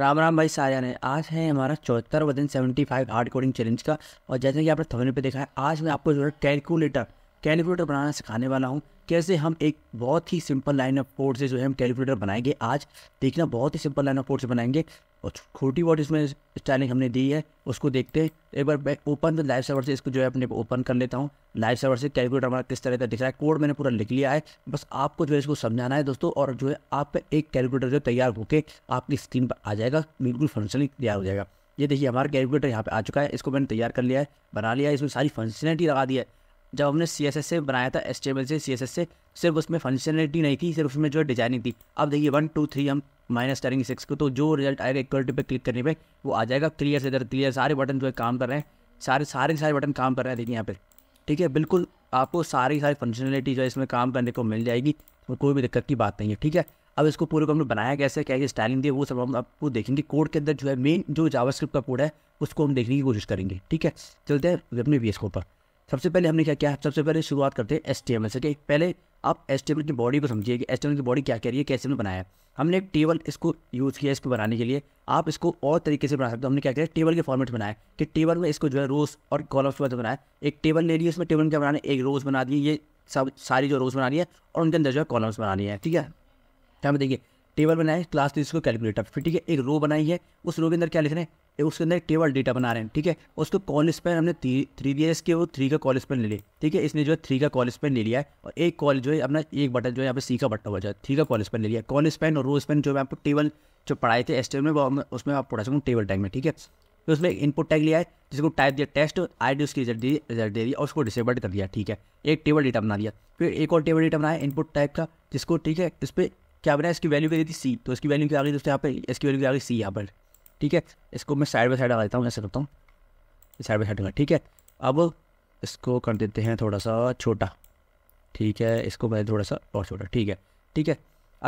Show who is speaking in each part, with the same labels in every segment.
Speaker 1: राम राम भाई सारिया ने आज है हमारा चौहत्तरवा दिन seventy five hard coding challenge का और जैसे कि आपने थंबनेल पे देखा है आज मैं आपको जो है कैलकुलेटर कैलकुलेटर बनाना सिखाने वाला हूँ कैसे हम एक बहुत ही सिंपल लाइन ऑफ कोड से जो है हम कैलकुलेटर बनाएंगे आज देखना बहुत ही सिंपल लाइन ऑफ कोड से बनाएंगे और छोटी वोट इसमें स्टाइलिंग हमने दी है उसको देखते हैं एक बार ओपन लाइव सर्वर से इसको जो है अपने ओपन कर लेता हूँ लाइव सर्वर से कैलकुलेटर हमारा किस तरह का दिख रहा है कोड मैंने पूरा लिख लिया है बस आपको जो है इसको समझाना है दोस्तों और जो है आप एक कैलकुलेटर जो तैयार होकर आपकी स्क्रीन पर आ जाएगा बिल्कुल फंक्शनली तैयार हो जाएगा ये देखिए हमारा कैलकुलेटर यहाँ पर आ चुका है इसको मैंने तैयार कर लिया है बना लिया है इसमें सारी फंक्शनलिटी लगा दी है जब हमने सी एस एस से बनाया था एस से सी एस एस से सिर्फ उसमें फंक्शनलिटी नहीं थी सिर्फ उसमें जो है डिजाइनिंग थी अब देखिए वन टू थ्री हम माइनस करेंगे सिक्स को तो जो रिजल्ट आएगा इक्वलिटी पे क्लिक करने पे वो आ जाएगा क्लियर से इधर क्लियर सारे बटन जो है काम कर रहे हैं सारे सारे सारे बटन काम कर रहे हैं देखिए यहाँ पर ठीक है बिल्कुल आपको सारी सारी फंक्शनलिटी जो है इसमें काम करने को मिल जाएगी और कोई भी दिक्कत की बात नहीं है ठीक है अब इसको पूरे को हमने बनाया कैसे क्या स्टाइलिंग दी वो सब हम आपको देखेंगे कोड के अंदर जो है मेन जो जावास्क्रिप्ट का कोड है उसको हम देखने की कोशिश करेंगे ठीक है चलते हैं अपने वी एस को पर सबसे पहले हमने क्या किया सबसे पहले शुरुआत करते हैं एस टी एम एल से ठीक पहले आप एस्टेबल की बॉडी को समझिए कि एस्टेबल की बॉडी क्या कह रही है कैसे हमने बनाया हमने एक टेबल इसको यूज़ किया इसको बनाने के लिए आप इसको और तरीके से बना सकते हो हमने क्या किया टेबल के फॉर्मेट बनाया कि टेबल में इसको जो है रोज़ और कॉलम्स पर बनाया एक टेबल ले लिया उसमें टेबल में क्या बनाने एक रोज़ बना दिए ये सब सारी जो रोज़ बनानी है और उनके अंदर जो है कॉलम्स बनानी है ठीक है क्या तो देखिए टेबल बनाए क्लास दी इसको कैलकुलेटर फिर ठीक है एक रो बनाई है उस रो के अंदर क्या लिख रहे हैं उसके अंदर एक टेबल डेटा बना रहे हैं ठीक है उसको कॉल स्पेन हमने थ्री बी एस के वो थ्री का कॉल स्पेन ले लिया ठीक है इसने जो है थ्री का कॉल स्पेन ले लिया है और एक कॉल जो है अपना एक बटन जो है यहाँ पे सी का बटन हो जाए थ्री का कॉल स्पेन ले लिया कॉल स्पेन और रो स्पेन जो मैं आपको टेबल जो पढ़ाए थे एस में उसमें आप पढ़ा सकूँ टेबल टैग में ठीक है तो उसमें इनपुट टैग लिया है जिसको टाइप दिया टेस्ट आई डी उसकी रिजल्ट दी रिजल्ट दे दिया और उसको डिसेबल्ड कर दिया ठीक है एक टेबल डेटा बना दिया फिर एक और टेबल डेटा बनाया इनपुट टाइप का जिसको ठीक है इस पर क्या बना इसकी वैल्यू क्या थी सी तो इसकी वैल्यू क्या आ गई दोस्तों यहाँ पर इसकी वैल्यू क्या आ गई सी यहाँ पर ठीक है इसको मैं साइड बाई साइड लगा देता हूँ ऐसे करता हूँ साइड बाई साइड लगा ठीक है अब इसको कर देते हैं थोड़ा सा छोटा ठीक है इसको मैं थोड़ा सा और छोटा ठीक है ठीक है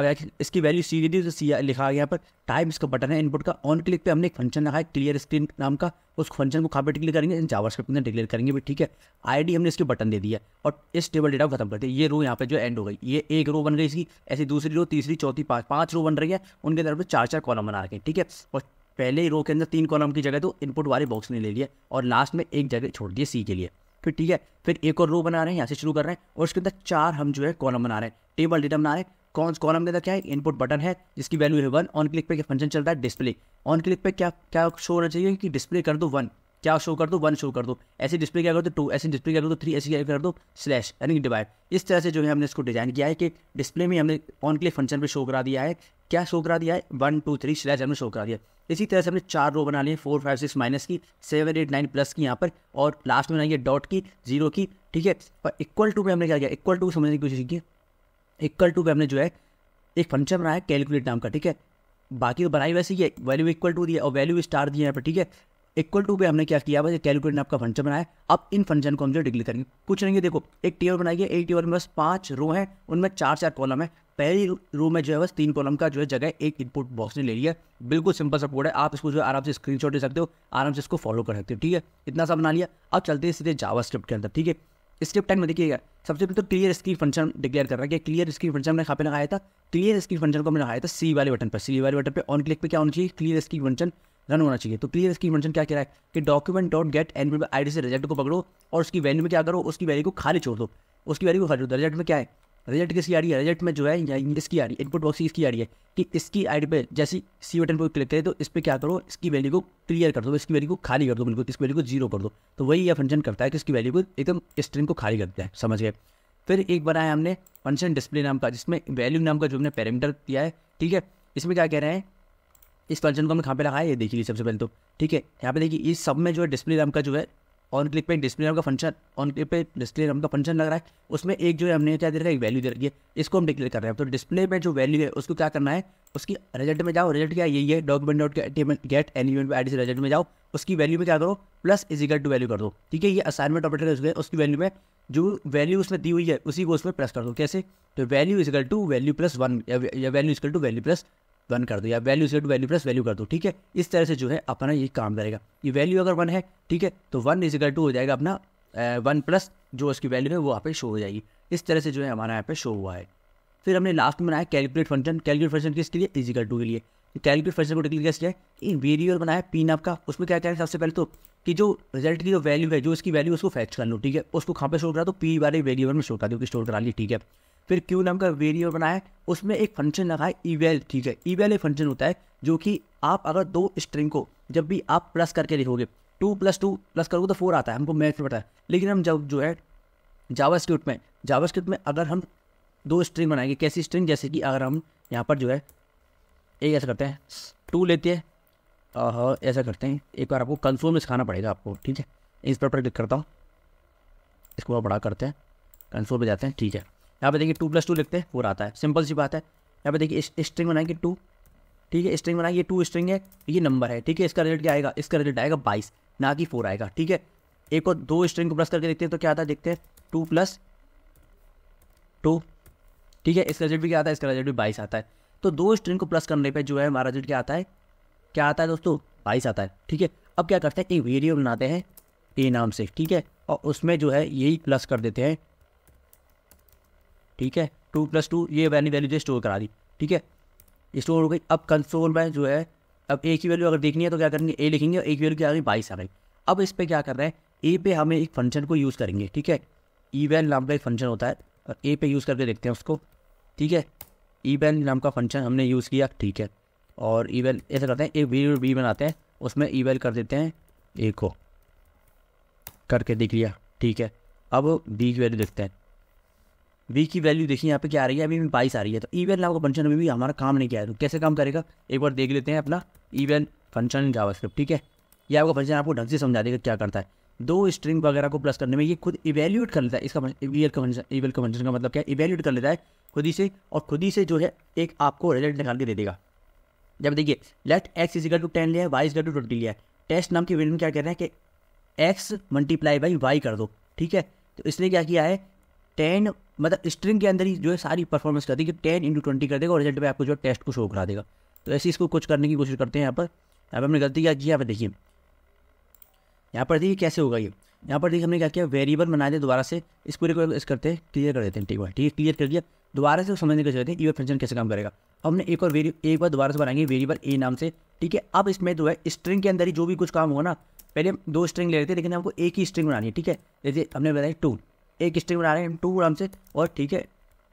Speaker 1: अब इसकी वैल्यू सी दी तो लिखा गया पर टाइम इसका बटन है इनपुट का ऑन क्लिक पे हमने एक फंक्शन रखा है क्लियर स्क्रीन नाम का उस फंक्शन को खापे पर डिक्लेयर करेंगे जावा स्क्रिप्ट में डिक्लेयर करेंगे भी ठीक है आईडी हमने इसके बटन दे दिया और इस टेबल डेटा को खत्म कर दिया ये रो यहाँ पर जो एंड हो गई ये एक रो बन गई इसकी ऐसी दूसरी रो तीसरी चौथी पाँच पाँच रो बन रही है उनके अंदर चार चार कॉलम बना रखें ठीक है और पहले ही रो के अंदर तीन कॉलम की जगह तो इनपुट वाले बॉक्स ने ले लिया और लास्ट में एक जगह छोड़ दिया सी के लिए फिर ठीक है फिर एक और रो बना रहे हैं यहाँ से शुरू कर रहे हैं और उसके अंदर चार हम जो है कॉलम बना रहे हैं टेबल डेटा बना रहे हैं कौन कॉलम अंदर क्या है इनपुट बटन है जिसकी वैल्यू है वन ऑन क्लिक पे क्या फंक्शन चल रहा है डिस्प्ले ऑन क्लिक पे क्या क्या शो होना चाहिए कि डिस्प्ले कर दो वन क्या शो कर दो वन शो कर दो ऐसे डिस्प्ले क्या कर दो टू ऐसे डिस्प्ले क्या कर दो थ्री ऐसे क्या कर दो स्लैश यानी कि डिवाइड इस तरह से जो है हमने इसको डिजाइन किया है कि डिस्प्ले में हमने ऑन क्लिक फंक्शन पर शो करा दिया है क्या शो करा दिया है वन टू थ्री स्लैश हमने शो करा दिया इसी तरह से हमने चार रो बना लिए फोर फाइव सिक्स माइनस की सेवन एट नाइन प्लस की यहाँ पर और लास्ट में बनाइए डॉट की जीरो की ठीक है और इक्वल टू में हमने क्या किया इक्वल टू समझने की कोशिश की इक्वल टू पे हमने जो है एक फंक्शन बनाया कैलकुलेट नाम का ठीक है बाकी तो बनाई वैसे ही है वैल्यू इक्वल टू दिया और वैल्यू स्टार दिया यहाँ पर ठीक है इक्वल टू पे हमने क्या किया बस कैलकुलेट नाम का फंक्शन बनाया अब इन फंक्शन को हम जो डिग्री करेंगे कुछ नहीं है देखो एक टेबल बनाइए एक टेबल में बस पाँच रो हैं उनमें चार चार कॉलम है पहली रो में जो है बस तीन कॉलम का जो है जगह एक इनपुट बॉक्स ने ले लिया बिल्कुल सिंपल सा कोड है आप इसको जो है आराम से स्क्रीनशॉट ले सकते हो आराम से इसको फॉलो कर सकते हो ठीक है इतना सा बना लिया अब चलते हैं सीधे जावा स्क्रिप्ट के अंदर ठीक है स्क्रिप्ट टाइम में देखिएगा सबसे पहले तो क्लियर स्क्रीन फंक्शन डिक्लेयर कर रहा है कि क्लियर स्क्रीन फंक्शन हमने कहाँ पे लगाया था क्लियर स्क्रीन फंक्शन को हमने लगाया था सी वाले बटन पर सी वाले बटन पर ऑन क्लिक पे क्या होना चाहिए क्लियर स्क्रीन फंक्शन रन होना चाहिए तो क्लियर स्क्रीन फंक्शन क्या कह रहा है कि document dot get N I D से रिजल्ट को पकड़ो और उसकी वैल्यू में क्या करो उसकी वैल्यू को खाली छोड़ दो उसकी वैल्यू को खाली छोड़ दो रिजल्ट में क्या है रिजल्ट किसकी आ रही है रिजल्ट में जो है इसकी आ रही है इनपुट बॉक्स इसकी आ रही है कि इसकी आई पे जैसे सी बटन पर क्लिक करें तो इस पर क्या करो इसकी वैल्यू को क्लियर कर दो तो इसकी वैल्यू को खाली कर दो बिल्कुल इसकी वैल्यू को जीरो कर दो तो वही यह फंक्शन करता है कि इसकी वैल्यू को एकदम स्ट्रिंग को खाली करता है समझ गए फिर एक बनाया हमने फंक्शन डिस्प्ले नाम का जिसमें वैल्यू नाम का जो हमने पैरामीटर दिया है ठीक है इसमें क्या कह रहे हैं इस फंक्शन को हमने कहाँ पे लगाया ये देखिए सबसे पहले तो ठीक है यहाँ पे देखिए इस सब में जो है डिस्प्ले नाम का जो है ऑन क्लिक पे डिस्प्ले नाम का फंक्शन ऑन क्लिक पे डिस्प्ले नाम का फंक्शन लग रहा है उसमें एक जो है हमने क्या दे रखा है एक वैल्यू दे रखी है इसको हम डिक्लेयर कर रहे हैं तो डिस्प्ले में जो वैल्यू है उसको क्या करना है उसकी रिजल्ट में जाओ रिजल्ट क्या यही है document dot get any event I result में जाओ उसकी वैल्यू में क्या करो प्लस इजिकल टू वैल्यू कर दो ठीक है ये असाइनमेंट ऑपरेटर है उसकी वैल्यू में जो वैल्यू उसमें दी हुई है उसी को उसमें प्लस कर दो कैसे तो value equal to value plus one या value equal to value plus one कर दो या value to value plus value कर दो ठीक है इस तरह से जो है अपना ये काम करेगा ये वैल्यू अगर वन है ठीक है तो वन इजिकल टू हो जाएगा अपना वन प्लस जो उसकी वैल्यू है वो यहाँ पे शो हो जाएगी इस तरह से जो है हमारा यहाँ पे शो हुआ है फिर हमने लास्ट में बनाया कैलकुलेट फंक्शन कैलकुलेट फंक्शन किसके लिए इजिकल टू के लिए कैलकुलेट फंक्शन को डिक्लेयर कैसे है इन वेरिएबल बनाया पी नाप का उसमें क्या हैं सबसे पहले तो कि जो रिजल्ट की जो वैल्यू है जो उसकी वैल्यू उसको फैच कर लो ठीक है उसको कहाँ पे शो करा दो तो पी वाले वेरिएबल में शो कर दो कि स्टोर करा ली ठीक है फिर क्यू नाम का वेरिएबल बनाया उसमें एक फंक्शन लगा है ईवेल ठीक है ईवेल एक फंक्शन होता है जो कि आप अगर दो स्ट्रिंग को जब भी आप प्लस करके लिखोगे टू प्लस टू प्लस करोगे तो फोर आता है हमको मैथ में पता है लेकिन हम जब जो है जावा स्क्रिप्ट में जावा स्क्रिप्ट में अगर हम दो स्ट्रिंग बनाएंगे कैसी स्ट्रिंग जैसे कि अगर हम यहाँ पर जो है एक ऐसा करते हैं टू लेते हैं ऐसा करते हैं एक बार आपको कंसोल में सिखाना पड़ेगा आपको ठीक है इस पर क्लिक करता हूँ इसको बड़ा करते हैं कंसोल पर जाते हैं ठीक है यहाँ पे देखिए टू प्लस टू लिखते हैं फोर आता है सिंपल सी बात है यहाँ पे देखिए स्ट्रिंग बनाएंगे टू ठीक है स्ट्रिंग बनाएंगे टू स्ट्रिंग है ये नंबर है ठीक है इसका रिजल्ट क्या आएगा इसका रिजल्ट आएगा बाईस ना कि फोर आएगा ठीक है एक और दो स्ट्रिंग को प्लस करके देखते हैं तो क्या आता है देखते हैं टू प्लस टू ठीक है इसका रिजल्ट भी क्या आता है इसका रिजल्ट भी बाईस आता है तो दो स्ट्रिंग को प्लस करने पर जो है हमारा रिजल्ट क्या आता है क्या आता है दोस्तों बाईस आता है ठीक है अब क्या करते हैं एक वेरिएबल बनाते हैं ए नाम से ठीक है और उसमें जो है यही प्लस कर देते हैं ठीक है टू प्लस टू ये वैल्यू वैल्यू जो स्टोर करा दी ठीक है स्टोर हो गई अब कंसोल में जो है अब ए की वैल्यू अगर देखनी है तो क्या करेंगे ए लिखेंगे ए की वैल्यू क्या आ गई बाईस आ गई अब इस पर क्या कर रहे हैं ए पे हमें एक फंक्शन को यूज़ करेंगे ठीक है ई वैन नाम का एक फंक्शन होता है और ए पे यूज़ करके देखते हैं उसको ठीक है ई वैन नाम का फंक्शन हमने यूज़ किया ठीक है और ई वैल ऐसा करते हैं एक वी और बी बनाते हैं उसमें ई वैल कर देते हैं ए को करके देख लिया ठीक है अब बी की वैल्यू देखते हैं वी की वैल्यू देखिए यहाँ पे क्या आ रही है अभी बाईस आ रही है तो ई e वैन का फंक्शन में भी हमारा काम नहीं किया है तो कैसे काम करेगा एक बार देख लेते हैं अपना ई फंक्शन फंक्शन जावास्क्रिप्ट ठीक है ये आपका फंक्शन आपको ढंग से समझा देगा क्या करता है दो स्ट्रिंग वगैरह को प्लस करने में ये खुद इवेल्यूट कर लेता है इसका ईवेल e का फंक्शन ईवेल e का फंक्शन का मतलब क्या इवेल्यूट कर लेता है खुद ही से और खुद ही से जो है एक आपको रिजल्ट निकाल के दे देगा जब देखिए let X equal to ten लिया है वाई इजिकल टू ट्वेंटी लिया है टेस्ट नाम के इवेंट में क्या कह रहे हैं कि एक्स मल्टीप्लाई बाई वाई कर दो ठीक है तो इसने क्या किया है टेन मतलब स्ट्रिंग के अंदर ही जो है सारी परफॉर्मेंस कर देगी टेन इंटू ट्वेंटी कर देगा और रिजल्ट में आपको जो टेस्ट को शो करा देगा तो ऐसे इसको कुछ करने की कोशिश करते हैं यहाँ पर यहाँ पर हमने गलती किया यहाँ पर देखिए यहाँ पर देखिए कैसे होगा ये यहाँ पर देखिए हमने क्या किया वेरिएबल बना दिया दोबारा से इस पूरे को इस करते हैं क्लियर कर देते हैं ठीक है ठीक है क्लियर कर दिया दोबारा से समझने के चलते हैं ईवर फंक्शन कैसे काम करेगा हमने एक और वेरी एक बार दोबारा से बनाएंगे वेरिएबल ए नाम से ठीक है अब इसमें जो है स्ट्रिंग के अंदर ही जो भी कुछ काम होगा ना पहले हम दो स्ट्रिंग ले रहे थे लेकिन हमको एक ही स्ट्रिंग बनानी है ठीक है जैसे हमने बताया टू एक स्ट्रिंग बना रहे हैं टू नाम से और ठीक है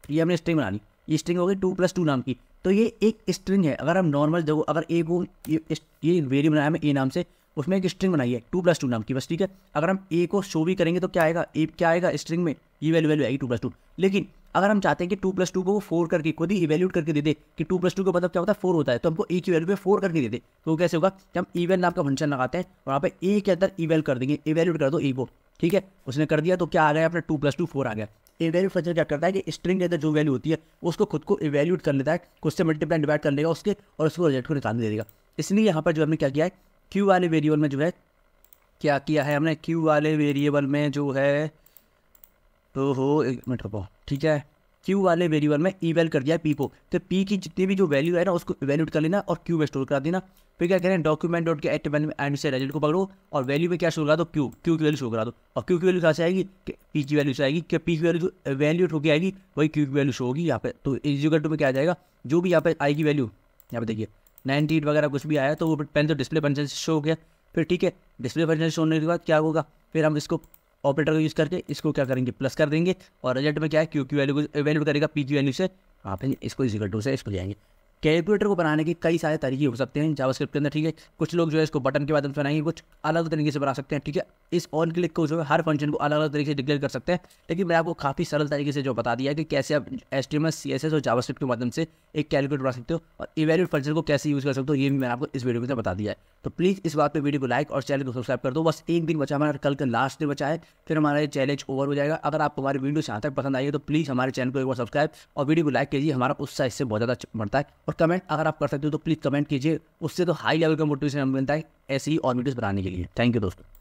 Speaker 1: ये हमने स्ट्रिंग बनानी ये स्ट्रिंग हो गई टू प्लस टू नाम की तो ये एक स्ट्रिंग है अगर हम नॉर्मल देखो अगर ए को ये वेरी बनाया हमें ए नाम से उसमें एक स्ट्रिंग बनाई है टू प्लस टू नाम की बस ठीक है अगर हम ए को शो भी करेंगे तो क्या आएगा ए क्या आएगा स्ट्रिंग में ये वैल्यू वैल्यू आएगी टू प्लस टू लेकिन अगर हम चाहते हैं कि टू प्लस टू को फोर करके खुद ही इवेल्यूट करके दे दे कि टू प्लस टू का मतलब क्या होता है फोर होता है तो हमको ए की वैल्यू पे फोर करके दे दे तो कैसे होगा कि हम ईवेल नाम का फंक्शन लगाते हैं और पे ए के अंदर ईवेल कर देंगे इवेल्यूट कर दो ए को ठीक है उसने कर दिया तो क्या आ गया अपना टू प्लस टू फोर आ गया इवेल्यूट फंक्शन क्या करता है कि स्ट्रिंग के अंदर जो वैल्यू होती है उसको खुद को इवेल्यूट कर लेता है खुद से मल्टीप्लाई डिवाइड कर लेगा उसके और उसको रिजल्ट को निकालने दे देगा इसलिए यहाँ पर जो हमने क्या किया है क्यू वाले वेरिएबल में जो है क्या किया है हमने क्यू वाले वेरिएबल में जो है तो हो एक मिनट रुको ठीक है क्यू वाले वेरिएबल में ई e कर दिया पी को तो पी की जितनी भी जो वैल्यू है ना उसको वैल्यूट कर लेना और क्यू में स्टोर करा देना फिर क्या कह रहे हैं डॉक्यूमेंट डॉट के एट में एंड से रिजल्ट को पकड़ो और वैल्यू में क्या शो करा दो क्यू क्यू की वैल्यू शो करा दो और क्यू की वैल्यू कहाँ से आएगी पी की वैल्यू से आएगी क्या पी की वैल्यू वैल्यूट होकर आएगी वही क्यू की वैल्यू शो होगी यहाँ पे तो इजिकल टू में क्या जाएगा जो भी यहाँ पे आएगी वैल्यू यहाँ पे देखिए नाइनटी एट वगैरह कुछ भी आया तो वो पेन तो डिस्प्ले फंक्शन से शो हो गया फिर ठीक है डिस्प्ले से शो होने के बाद क्या होगा फिर हम इसको ऑपरेटर का यूज़ करके इसको क्या करेंगे प्लस कर देंगे और रिजल्ट में क्या है क्यू क्यू वैल्यू वैल्यू करेगा पी की वैल्यू से आप इसको इजिकल टू से इसको जाएंगे कैलकुलेटर को बनाने के कई सारे तरीके हो सकते हैं जावा के अंदर ठीक है कुछ लोग जो है इसको बटन के माध्यम से बनाएंगे कुछ अलग अलग तरीके से बना सकते हैं ठीक है इस ऑन क्लिक को जो है हर फंक्शन को अलग अलग तरीके से डिक्लेयर कर सकते हैं लेकिन मैं आपको काफ़ी सरल तरीके से जो बता दिया कि कैसे आप S T M S C S S और जावा के माध्यम से एक कैलकुलेटर बना सकते हो और इवेल्यूट फंक्शन को कैसे यूज़ कर सकते हो ये भी मैंने आपको इस वीडियो के अंदर बता दिया है तो प्लीज़ इस बात पर वीडियो को लाइक और चैनल को सब्सक्राइब कर दो बस एक दिन बचा हमारा कल का लास्ट डे बचा है फिर हमारा ये चैलेंज ओवर हो जाएगा अगर आपको हमारी वीडियो से तक पसंद आई है तो प्लीज़ हमारे चैनल को एक बार सब्सक्राइब और वीडियो को लाइक कीजिए हमारा उत्साह इससे बहुत ज़्यादा बढ़ता है और कमेंट अगर आप कर सकते हो तो प्लीज़ कमेंट कीजिए उससे तो हाई लेवल का मोटिवेशन मिलता है ऐसी ही और वीडियोज़ बनाने के लिए थैंक यू दोस्तों